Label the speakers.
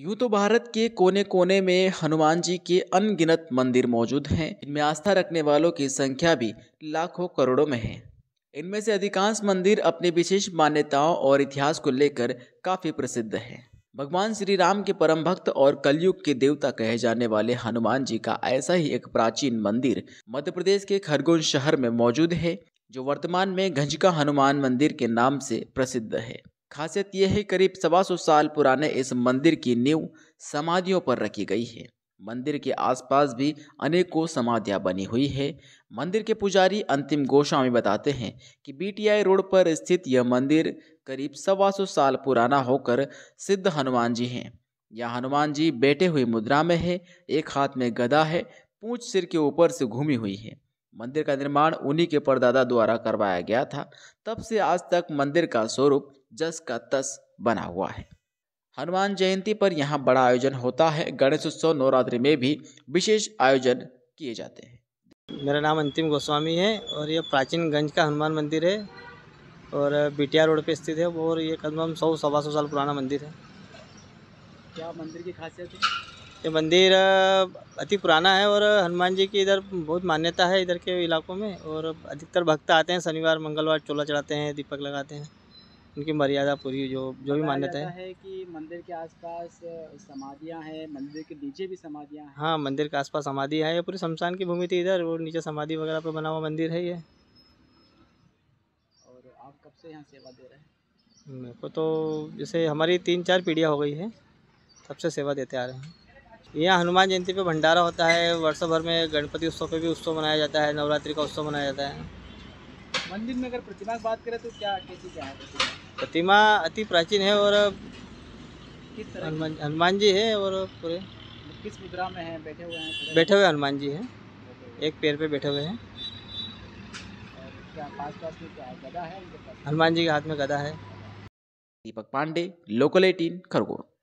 Speaker 1: यूँ तो भारत के कोने कोने में हनुमान जी के अनगिनत मंदिर मौजूद हैं इनमें आस्था रखने वालों की संख्या भी लाखों करोड़ों में है इनमें से अधिकांश मंदिर अपनी विशेष मान्यताओं और इतिहास को लेकर काफ़ी प्रसिद्ध है भगवान श्री राम के परम भक्त और कलयुग के देवता कहे जाने वाले हनुमान जी का ऐसा ही एक प्राचीन मंदिर मध्य प्रदेश के खरगोन शहर में मौजूद है जो वर्तमान में घंजका हनुमान मंदिर के नाम से प्रसिद्ध है खासियत यह है करीब सवा सौ साल पुराने इस मंदिर की नींव समाधियों पर रखी गई है मंदिर के आसपास भी अनेकों समाधियां बनी हुई है मंदिर के पुजारी अंतिम गोस्वामी बताते हैं कि बीटीआई रोड पर स्थित यह मंदिर करीब सवा सौ साल पुराना होकर सिद्ध हनुमान जी हैं यह हनुमान जी बैठे हुए मुद्रा में है एक हाथ में गदा है पूंछ सिर के ऊपर से घूमी हुई है मंदिर का निर्माण उन्हीं के परदादा द्वारा करवाया गया था तब से आज तक मंदिर का स्वरूप जस का तस बना हुआ है हनुमान जयंती पर यहाँ बड़ा आयोजन होता है गणेश उत्सव नवरात्रि में भी विशेष आयोजन किए जाते
Speaker 2: हैं मेरा नाम अंतिम गोस्वामी है और यह प्राचीन गंज का हनुमान मंदिर है और बीटिया रोड पे स्थित है और ये कदम सौ सवा सौ साल पुराना मंदिर है
Speaker 1: क्या मंदिर की खासियत है
Speaker 2: ये मंदिर अति पुराना है और हनुमान जी की इधर बहुत मान्यता है इधर के इलाकों में और अधिकतर भक्त आते हैं शनिवार मंगलवार चोला चढ़ाते हैं दीपक लगाते हैं उनकी मर्यादा पूरी जो जो भी मान्यता है
Speaker 1: है कि मंदिर के आसपास समाधियां हैं मंदिर के नीचे भी समाधियां हैं
Speaker 2: हाँ मंदिर के आसपास समाधि है ये पूरी शमशान की भूमि थी इधर और नीचे समाधि वगैरह पर बना हुआ मंदिर है ये
Speaker 1: और आप कब से यहाँ सेवा दे
Speaker 2: रहे हैं मेरे को तो जैसे हमारी तीन चार पीढ़ियाँ हो गई है तब से सेवा देते आ रहे हैं यहाँ हनुमान जयंती पे भंडारा होता है वर्ष भर में गणपति उत्सव पे भी उत्सव मनाया जाता है नवरात्रि का उत्सव मनाया जाता है
Speaker 1: मंदिर में अगर प्रतिमा की बात करें तो क्या कैसी क्या है
Speaker 2: प्रतिमा अति प्राचीन है और
Speaker 1: हनुमान
Speaker 2: जी है और पूरे
Speaker 1: किस मुद्रा में है बैठे हुए हैं
Speaker 2: बैठे हुए हनुमान जी हैं एक पैर पे बैठे हुए हैं हनुमान जी के हाथ में गदा है दीपक पांडे लोकल एटीन खरगोड़